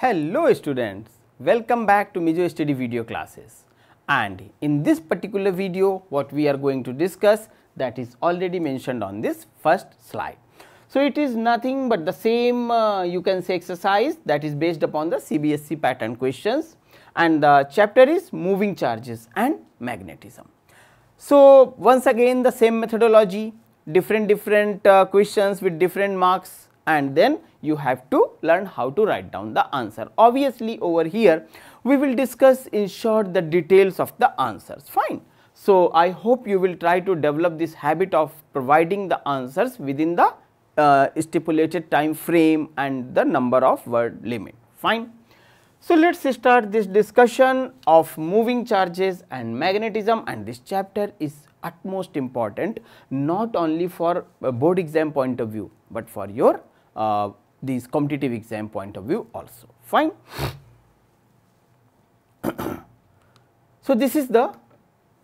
Hello students, welcome back to Mijo Study video classes. And in this particular video, what we are going to discuss that is already mentioned on this first slide. So it is nothing but the same uh, you can say exercise that is based upon the CBSC pattern questions and the chapter is moving charges and magnetism. So once again the same methodology, different different uh, questions with different marks and then you have to learn how to write down the answer. Obviously, over here we will discuss in short the details of the answers, fine. So, I hope you will try to develop this habit of providing the answers within the uh, stipulated time frame and the number of word limit, fine. So, let us start this discussion of moving charges and magnetism and this chapter is utmost important not only for board exam point of view, but for your uh, these competitive exam point of view also fine. so, this is the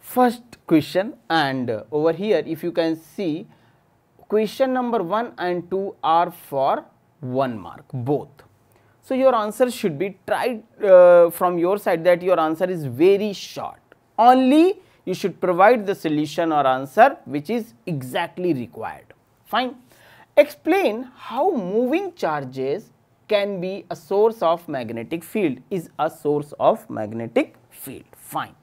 first question and uh, over here if you can see question number 1 and 2 are for 1 mark both. So, your answer should be tried uh, from your side that your answer is very short only you should provide the solution or answer which is exactly required fine. Explain how moving charges can be a source of magnetic field, is a source of magnetic field, fine.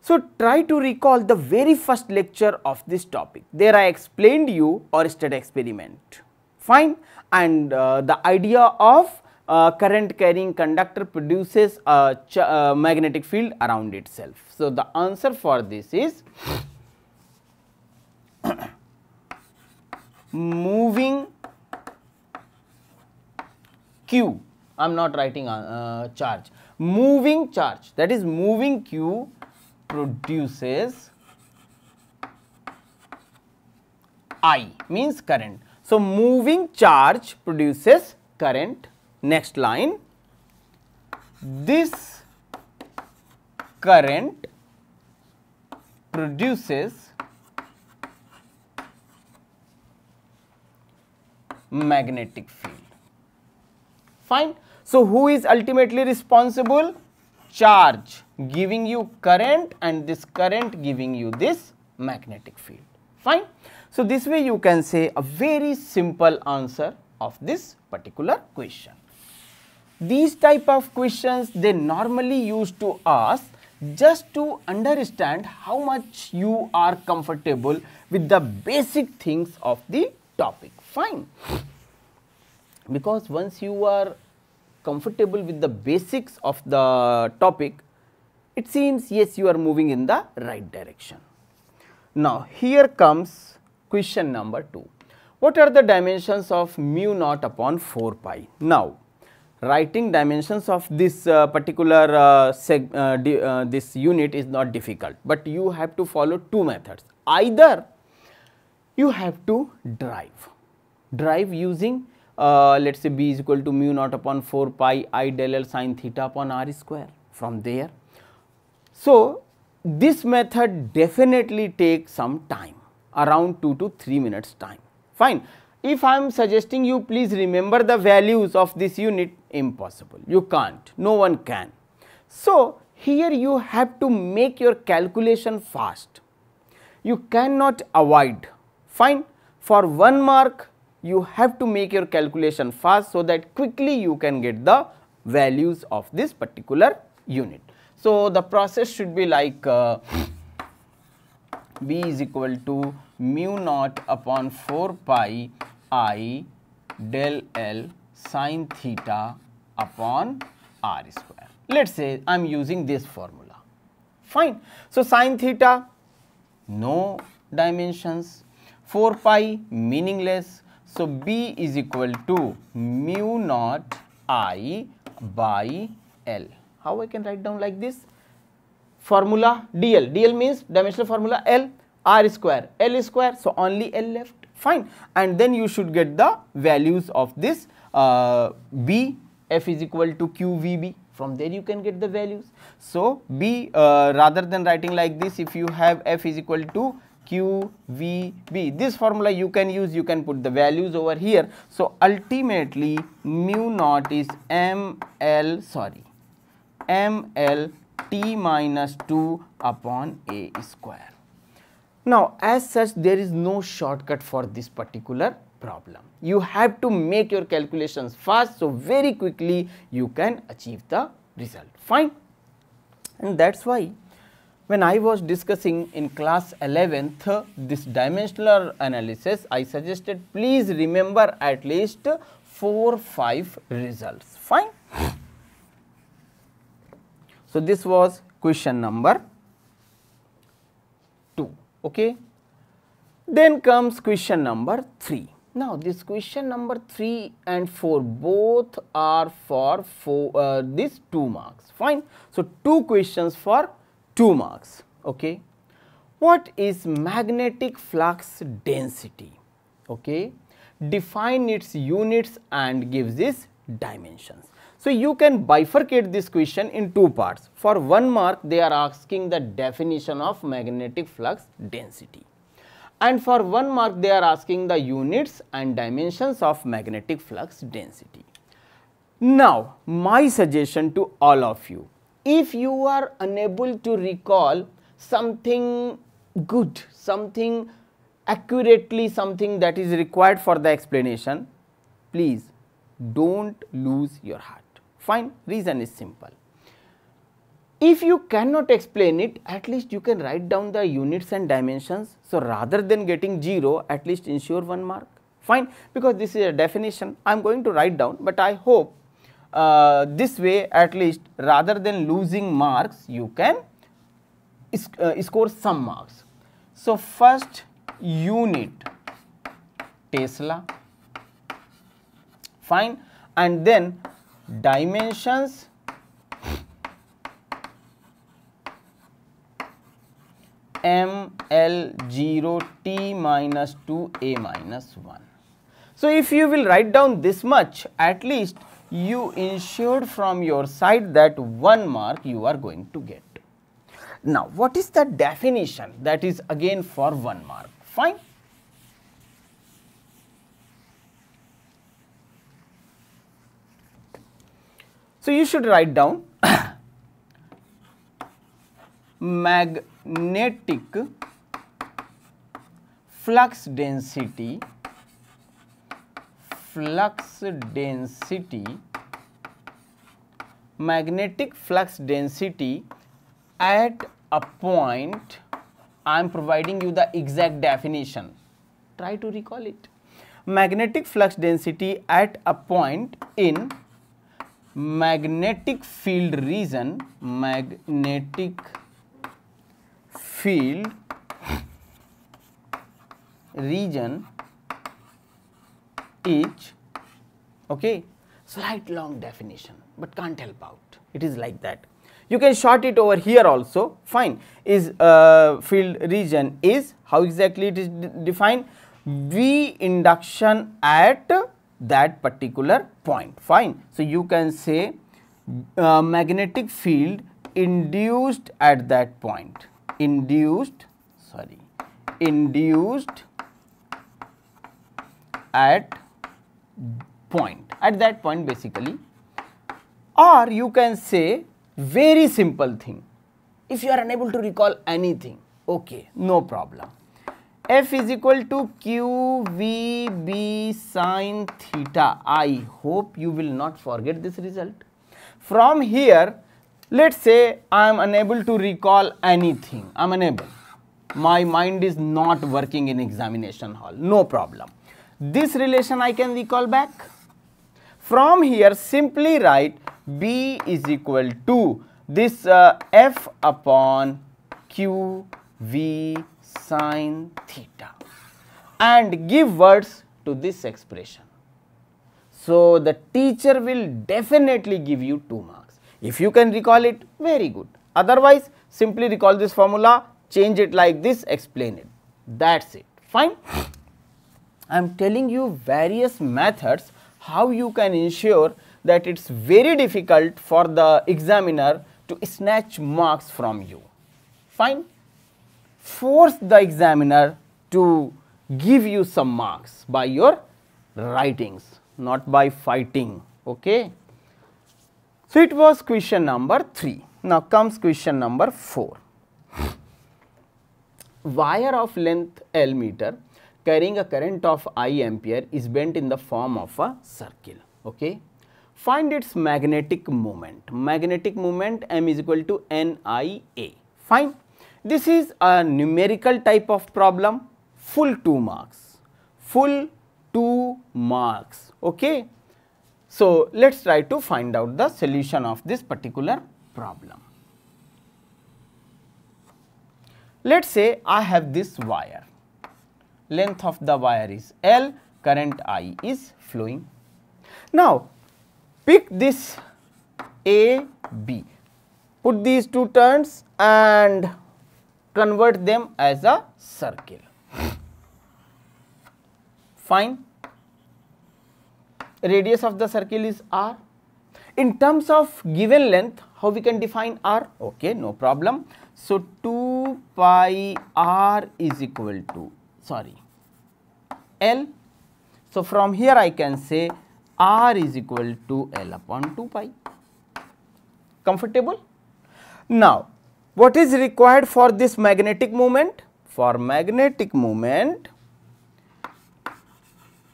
So, try to recall the very first lecture of this topic. There I explained you Oersted experiment, fine. And uh, the idea of uh, current carrying conductor produces a uh, magnetic field around itself. So, the answer for this is moving q i'm not writing uh, charge moving charge that is moving q produces i means current so moving charge produces current next line this current produces magnetic field. Fine. So, who is ultimately responsible? Charge giving you current and this current giving you this magnetic field. Fine. So, this way you can say a very simple answer of this particular question. These type of questions they normally used to ask just to understand how much you are comfortable with the basic things of the topic fine because once you are comfortable with the basics of the topic it seems yes you are moving in the right direction. Now here comes question number 2 what are the dimensions of mu naught upon 4 pi. Now writing dimensions of this uh, particular uh, seg, uh, uh this unit is not difficult, but you have to follow two methods either you have to drive. Drive using uh, let us say b is equal to mu naught upon 4 pi i del l sin theta upon r square from there. So, this method definitely takes some time around 2 to 3 minutes time fine. If I am suggesting you please remember the values of this unit impossible you can't no one can. So, here you have to make your calculation fast you cannot avoid Fine, for 1 mark you have to make your calculation fast so that quickly you can get the values of this particular unit. So, the process should be like uh, B is equal to mu naught upon 4 pi i del L sine theta upon r square. Let us say I am using this formula. Fine. So, sine theta, no dimensions, 4 pi meaningless. So B is equal to mu naught I by L. How I can write down like this? Formula DL. DL means dimensional formula L R square L square. So only L left fine and then you should get the values of this uh, B F is equal to QVB from there you can get the values. So, B uh, rather than writing like this if you have F is equal to QVB. This formula you can use, you can put the values over here. So, ultimately mu naught is ML, sorry, ML T minus 2 upon A square. Now, as such there is no shortcut for this particular problem. You have to make your calculations fast, so very quickly you can achieve the result, fine. And that is why when I was discussing in class 11th this dimensional analysis, I suggested please remember at least 4, 5 results. Fine. So, this was question number 2. Okay. Then comes question number 3. Now, this question number 3 and 4 both are for four, uh, these 2 marks. Fine. So, 2 questions for 2 marks okay what is magnetic flux density okay define its units and gives its dimensions so you can bifurcate this question in two parts for one mark they are asking the definition of magnetic flux density and for one mark they are asking the units and dimensions of magnetic flux density now my suggestion to all of you if you are unable to recall something good, something accurately, something that is required for the explanation, please don't lose your heart. Fine, reason is simple. If you cannot explain it, at least you can write down the units and dimensions. So, rather than getting 0, at least ensure 1 mark. Fine, because this is a definition, I am going to write down, but I hope uh, this way at least rather than losing marks you can uh, score some marks. So, first unit Tesla fine and then dimensions m l 0 t minus 2 a minus 1. So, if you will write down this much at least you ensured from your side that one mark you are going to get. Now, what is the definition that is again for one mark? Fine. So, you should write down magnetic flux density flux density magnetic flux density at a point I am providing you the exact definition try to recall it magnetic flux density at a point in magnetic field region magnetic field region each okay slight long definition but can't help out it is like that you can short it over here also fine is uh, field region is how exactly it is defined v induction at that particular point fine so you can say uh, magnetic field induced at that point induced sorry induced at point at that point basically or you can say very simple thing if you are unable to recall anything okay no problem f is equal to q v b sine theta i hope you will not forget this result from here let's say i am unable to recall anything i'm unable my mind is not working in examination hall no problem this relation I can recall back. From here simply write B is equal to this uh, F upon Q V sine theta and give words to this expression. So, the teacher will definitely give you 2 marks. If you can recall it, very good. Otherwise, simply recall this formula, change it like this, explain it. That's it. Fine. I am telling you various methods how you can ensure that it is very difficult for the examiner to snatch marks from you. Fine. Force the examiner to give you some marks by your writings, not by fighting. Okay. So, it was question number 3. Now, comes question number 4. Wire of length L meter carrying a current of I ampere is bent in the form of a circle. Okay. Find its magnetic moment. Magnetic moment m is equal to NIA. Fine. This is a numerical type of problem, full 2 marks, full 2 marks. Okay. So, let us try to find out the solution of this particular problem. Let us say I have this wire length of the wire is L, current I is flowing. Now, pick this A, B, put these two turns and convert them as a circle. Fine. Radius of the circle is R. In terms of given length, how we can define R? Okay, no problem. So, 2 pi R is equal to sorry L. So, from here I can say R is equal to L upon 2 pi. Comfortable? Now, what is required for this magnetic moment? For magnetic moment,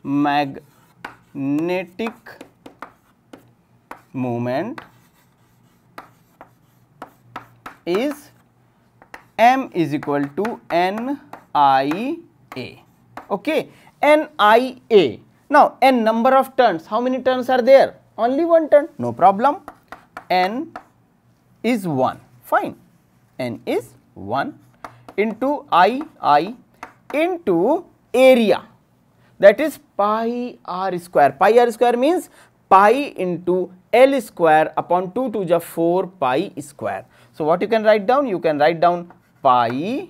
magnetic moment is m is equal to n i a. Okay, NIA. Now, N number of turns, how many turns are there? Only one turn, no problem. N is 1, fine. N is 1 into I I into area that is pi r square. Pi r square means pi into L square upon 2 to the 4 pi square. So, what you can write down? You can write down pi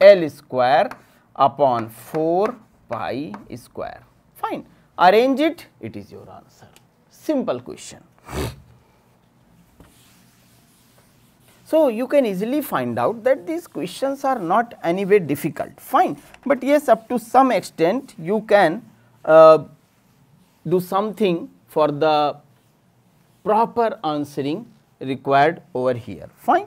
L square upon 4 pi square. Fine. Arrange it, it is your answer. Simple question. So, you can easily find out that these questions are not anyway difficult, fine. But yes, up to some extent you can uh, do something for the proper answering required over here, fine.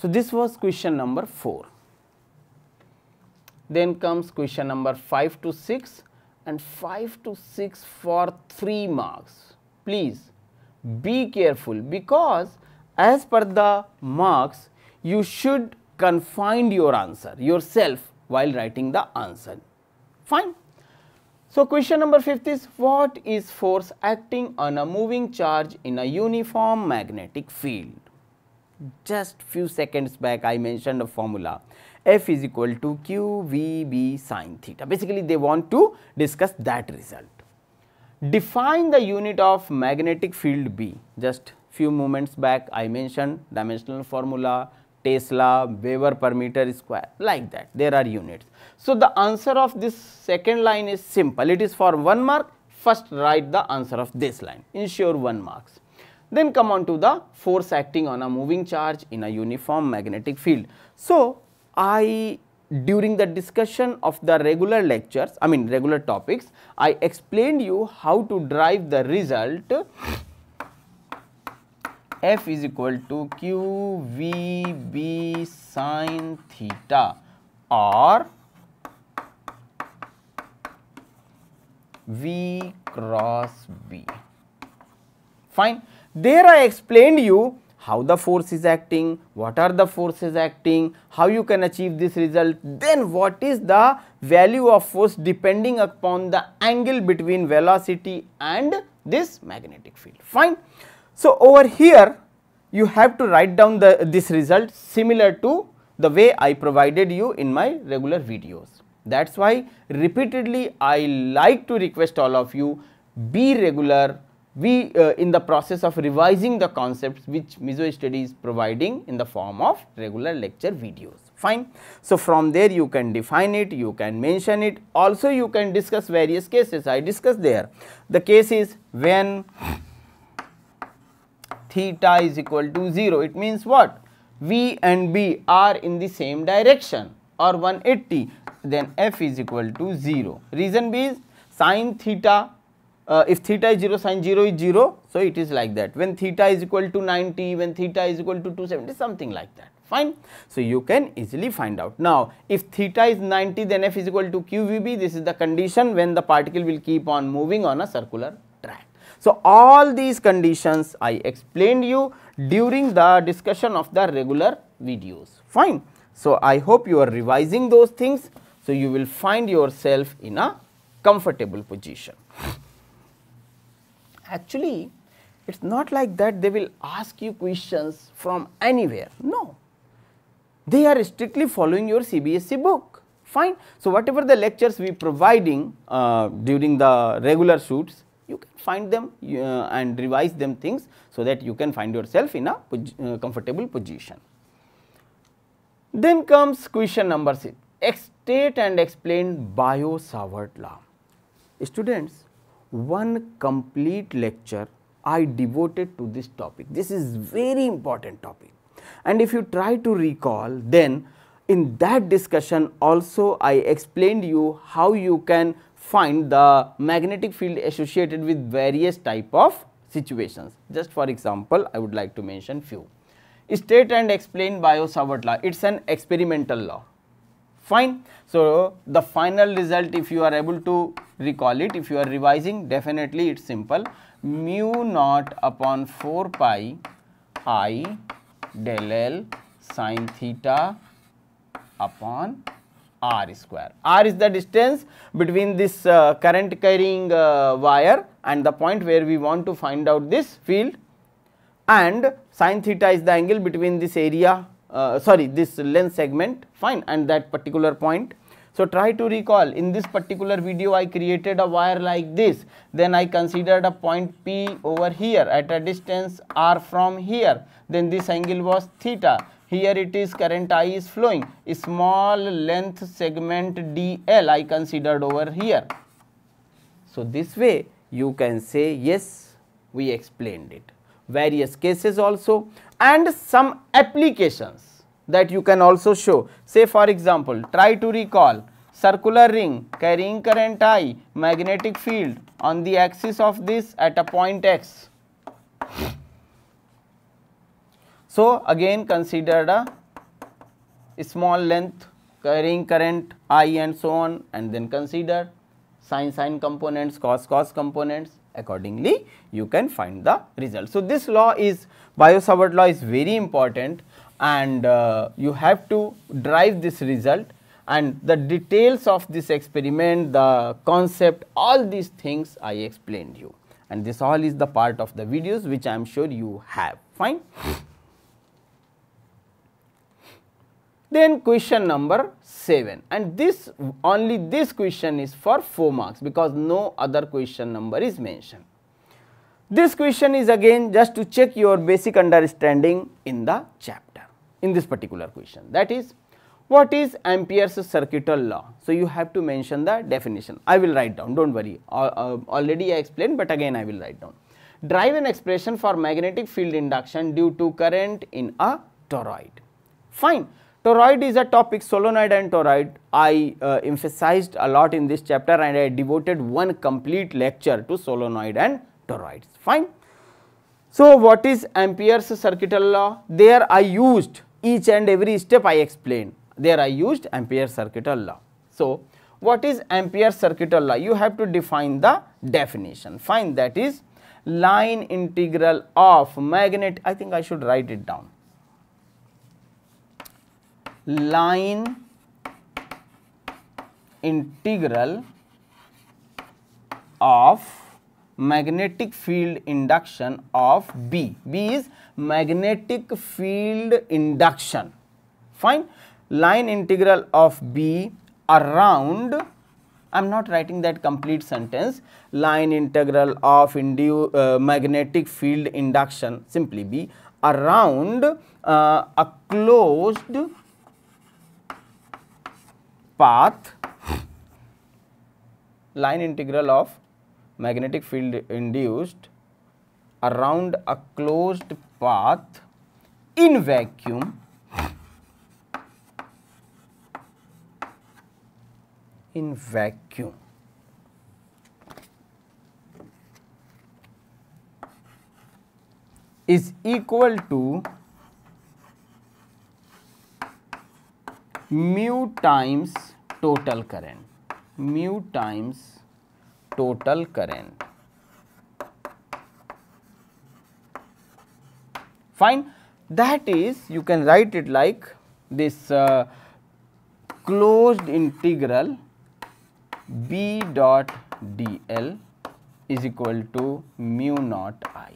So, this was question number 4. Then comes question number 5 to 6 and 5 to 6 for 3 marks. Please be careful because as per the marks you should confine your answer yourself while writing the answer. Fine. So, question number 5 is what is force acting on a moving charge in a uniform magnetic field? just few seconds back I mentioned a formula f is equal to q v b sine theta. Basically, they want to discuss that result. Define the unit of magnetic field B. Just few moments back I mentioned dimensional formula, Tesla, Weber per meter square like that there are units. So, the answer of this second line is simple it is for 1 mark first write the answer of this line ensure 1 marks. Then come on to the force acting on a moving charge in a uniform magnetic field. So, I during the discussion of the regular lectures, I mean regular topics, I explained you how to derive the result F is equal to Q V B sine theta or V cross B. Fine. There I explained you how the force is acting, what are the forces acting, how you can achieve this result, then what is the value of force depending upon the angle between velocity and this magnetic field, fine. So, over here you have to write down the this result similar to the way I provided you in my regular videos. That is why repeatedly I like to request all of you be regular, we uh, in the process of revising the concepts which Mizo study is providing in the form of regular lecture videos fine. So, from there you can define it, you can mention it also you can discuss various cases I discussed there. The case is when theta is equal to 0 it means what V and B are in the same direction or 180 then F is equal to 0. Reason B is sine theta uh, if theta is 0 sine 0 is 0 so it is like that when theta is equal to 90 when theta is equal to 270 something like that fine so you can easily find out now if theta is 90 then f is equal to qvb this is the condition when the particle will keep on moving on a circular track so all these conditions i explained you during the discussion of the regular videos fine so i hope you are revising those things so you will find yourself in a comfortable position Actually, it's not like that they will ask you questions from anywhere. No. They are strictly following your CBSE book. Fine. So, whatever the lectures we providing uh, during the regular shoots, you can find them uh, and revise them things so that you can find yourself in a uh, comfortable position. Then comes question number 6, state and explain Bio-Savart law. Students, one complete lecture I devoted to this topic. This is very important topic. And if you try to recall, then in that discussion also I explained you how you can find the magnetic field associated with various type of situations. Just for example, I would like to mention few. State and explain Bio-Savart law, it is an experimental law, fine. So, the final result if you are able to recall it. If you are revising definitely it is simple mu naught upon 4 pi i del L sin theta upon r square. r is the distance between this uh, current carrying uh, wire and the point where we want to find out this field and sin theta is the angle between this area uh, sorry this length segment fine and that particular point so try to recall in this particular video I created a wire like this then I considered a point P over here at a distance R from here then this angle was theta here it is current I is flowing a small length segment DL I considered over here. So this way you can say yes we explained it various cases also and some applications that you can also show. Say for example, try to recall circular ring carrying current I, magnetic field on the axis of this at a point x. So, again consider a small length carrying current I and so on and then consider sine sine components, cos cos components accordingly you can find the result. So, this law is Biot-Savart law is very important and uh, you have to drive this result and the details of this experiment, the concept, all these things I explained you and this all is the part of the videos which I am sure you have, fine. Then question number 7 and this only this question is for 4 marks because no other question number is mentioned. This question is again just to check your basic understanding in the chapter in this particular question that is what is Ampere's circuital law? So, you have to mention the definition. I will write down, do not worry. Uh, already I explained, but again I will write down. Drive an expression for magnetic field induction due to current in a toroid. Fine. Toroid is a topic, solenoid and toroid. I uh, emphasized a lot in this chapter and I devoted one complete lecture to solenoid and toroids. Fine. So, what is Ampere's circuital law? There I used each and every step I explained. There I used Ampere circuit law. So, what is Ampere circuit law? You have to define the definition. Find that is line integral of magnet. I think I should write it down. Line integral of magnetic field induction of B. B is magnetic field induction. Fine. Line integral of B around I am not writing that complete sentence line integral of uh, magnetic field induction simply be around uh, a closed path line integral of magnetic field induced around a closed path in vacuum in vacuum is equal to mu times total current mu times total current. Fine, that is you can write it like this uh, closed integral B dot dl is equal to mu naught i.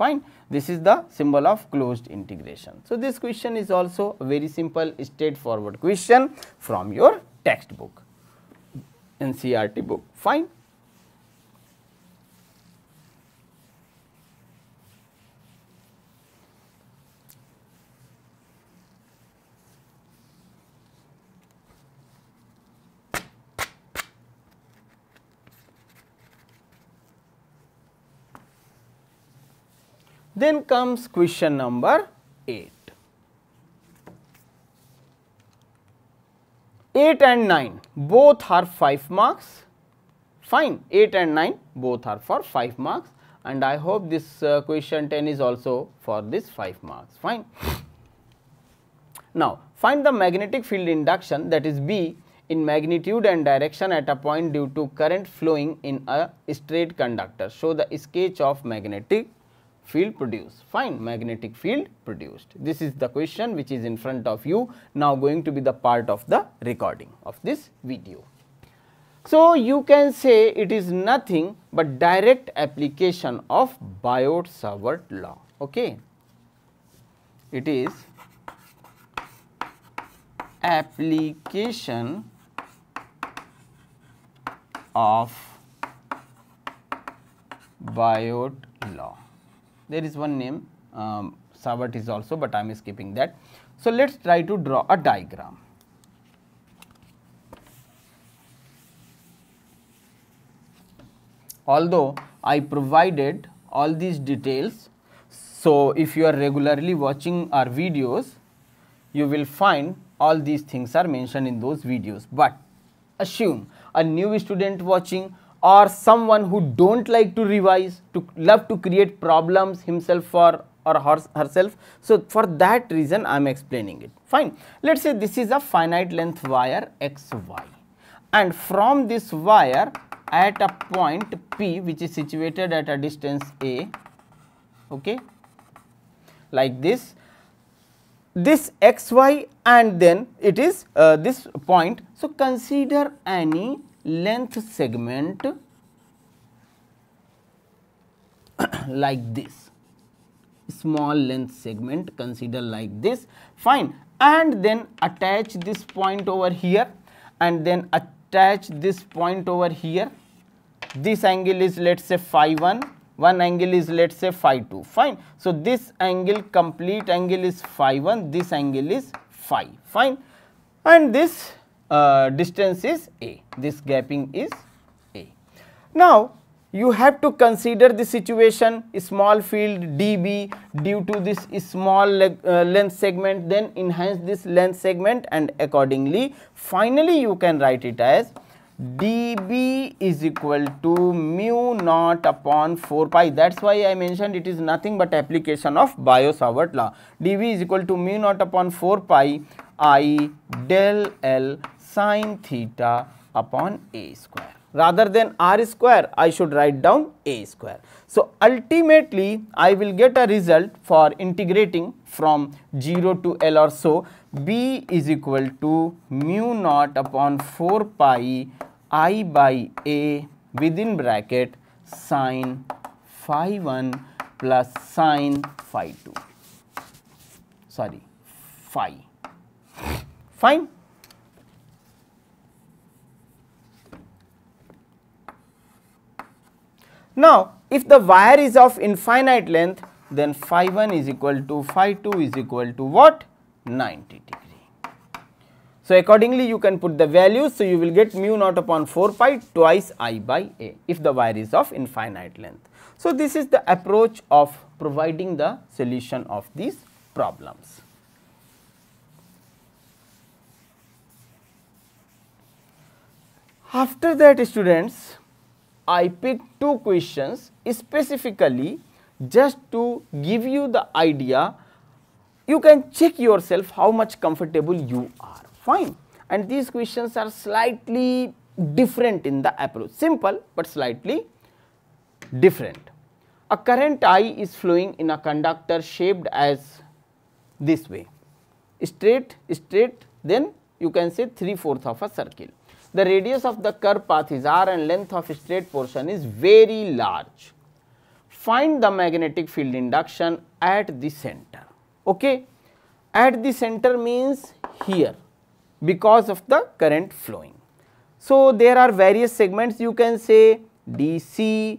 Fine, this is the symbol of closed integration. So, this question is also a very simple straightforward question from your textbook, NCRT book. Fine. Then comes question number 8. 8 and 9 both are 5 marks fine 8 and 9 both are for 5 marks and I hope this uh, question 10 is also for this 5 marks fine. Now find the magnetic field induction that is B in magnitude and direction at a point due to current flowing in a straight conductor. Show the sketch of magnetic field produced. Fine, magnetic field produced. This is the question which is in front of you now going to be the part of the recording of this video. So, you can say it is nothing but direct application of Biot-Savart law. Okay. It is application of Biot law there is one name um, Savart is also, but I am skipping that. So, let us try to draw a diagram. Although I provided all these details, so if you are regularly watching our videos, you will find all these things are mentioned in those videos. But assume a new student watching or someone who don't like to revise to love to create problems himself for or herself. So, for that reason I am explaining it fine. Let us say this is a finite length wire xy and from this wire at a point P which is situated at a distance A okay, like this, this xy and then it is uh, this point. So, consider any length segment like this small length segment consider like this fine and then attach this point over here and then attach this point over here this angle is let us say phi 1 one angle is let us say phi 2 fine. So, this angle complete angle is phi 1 this angle is phi fine and this uh, distance is A, this gapping is A. Now, you have to consider the situation small field dB due to this small uh, length segment then enhance this length segment and accordingly finally you can write it as dB is equal to mu naught upon 4 pi that is why I mentioned it is nothing but application of bio savart law dB is equal to mu naught upon 4 pi i del L sine theta upon a square. Rather than r square, I should write down a square. So, ultimately, I will get a result for integrating from 0 to L or so, b is equal to mu naught upon 4 pi i by a within bracket sine phi 1 plus sine phi 2, sorry, phi. Fine. Now, if the wire is of infinite length, then phi 1 is equal to phi 2 is equal to what? 90 degree. So, accordingly you can put the values. So, you will get mu naught upon 4 pi twice i by a if the wire is of infinite length. So, this is the approach of providing the solution of these problems. After that students, I picked two questions specifically just to give you the idea. You can check yourself how much comfortable you are. Fine. And these questions are slightly different in the approach. Simple but slightly different. A current I is flowing in a conductor shaped as this way. Straight, straight, then you can say 3 fourth of a circle the radius of the curve path is r and length of straight portion is very large. Find the magnetic field induction at the center. Okay? At the center means here because of the current flowing. So, there are various segments you can say DC,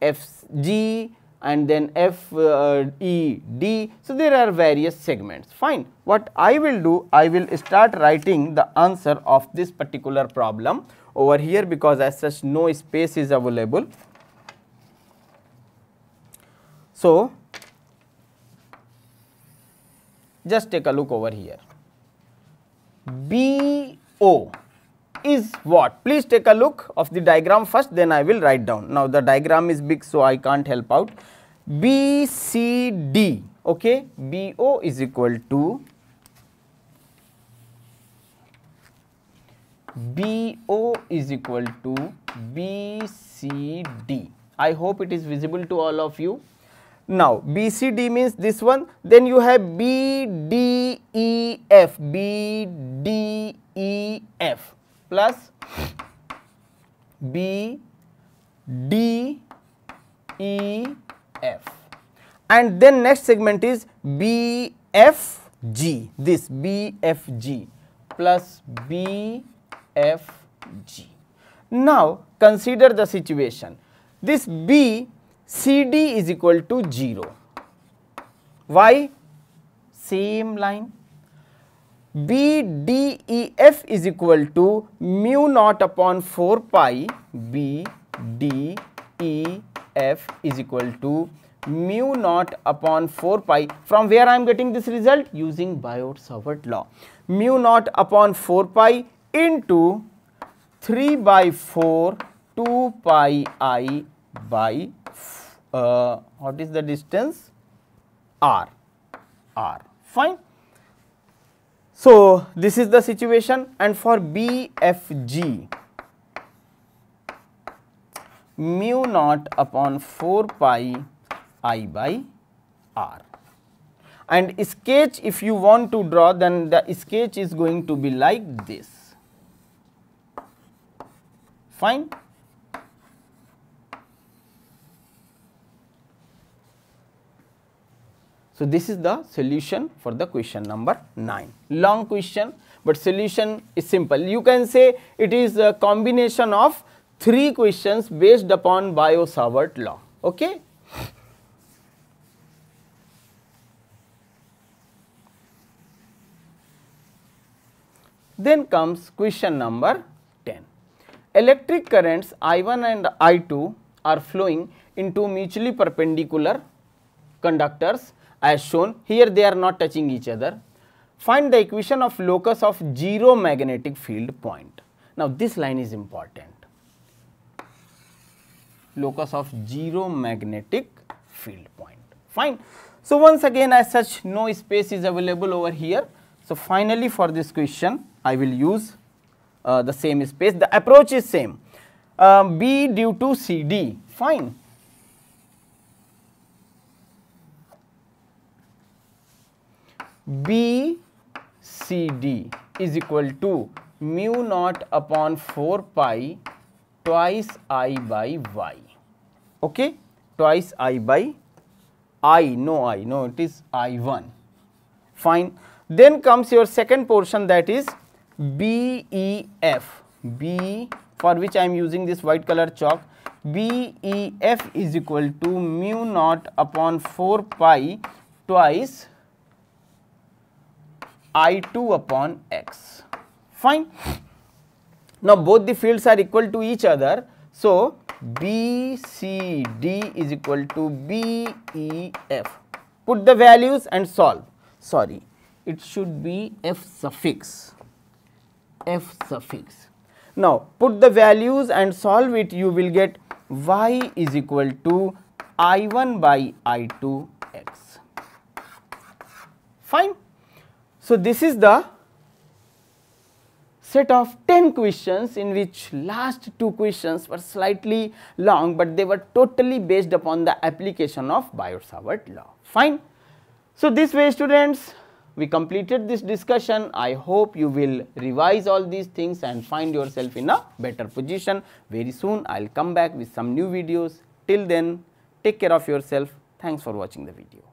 FG, and then F, uh, E, D. So, there are various segments fine. What I will do, I will start writing the answer of this particular problem over here because as such no space is available. So, just take a look over here. B O is what? Please take a look of the diagram first then I will write down. Now the diagram is big so I can't help out. BCD okay BO is equal to BO is equal to BCD. I hope it is visible to all of you. Now, BCD means this one, then you have BDEF, BDEF plus B D E F and then next segment is B F G this B F G plus B F G. Now consider the situation this B C D is equal to 0 why same line BDEF is equal to mu naught upon 4 pi BDEF is equal to mu naught upon 4 pi from where I am getting this result using Biot-Savart law mu naught upon 4 pi into 3 by 4 2 pi i by uh, what is the distance r r fine so, this is the situation and for BFG mu naught upon 4 pi i by r and sketch if you want to draw then the sketch is going to be like this fine So, this is the solution for the question number 9. Long question, but solution is simple. You can say it is a combination of three questions based upon Bio-Savart law. Okay? Then comes question number 10. Electric currents I1 and I2 are flowing into mutually perpendicular conductors as shown here they are not touching each other find the equation of locus of zero magnetic field point now this line is important locus of zero magnetic field point fine so once again as such no space is available over here so finally for this question i will use uh, the same space the approach is same uh, b due to cd fine B C D is equal to mu naught upon 4 pi twice i by y. Okay, twice i by i, no i, no it is i1. Fine. Then comes your second portion that is E F. B for which I am using this white color chalk. BEF is equal to mu naught upon 4 pi twice I2 upon x. Fine. Now both the fields are equal to each other. So BCD is equal to BEF. Put the values and solve. Sorry, it should be F suffix. F suffix. Now put the values and solve it. You will get y is equal to I1 by I2 x. Fine. So, this is the set of 10 questions in which last two questions were slightly long, but they were totally based upon the application of Biot-Savart law. Fine. So, this way students we completed this discussion. I hope you will revise all these things and find yourself in a better position. Very soon I will come back with some new videos. Till then take care of yourself. Thanks for watching the video.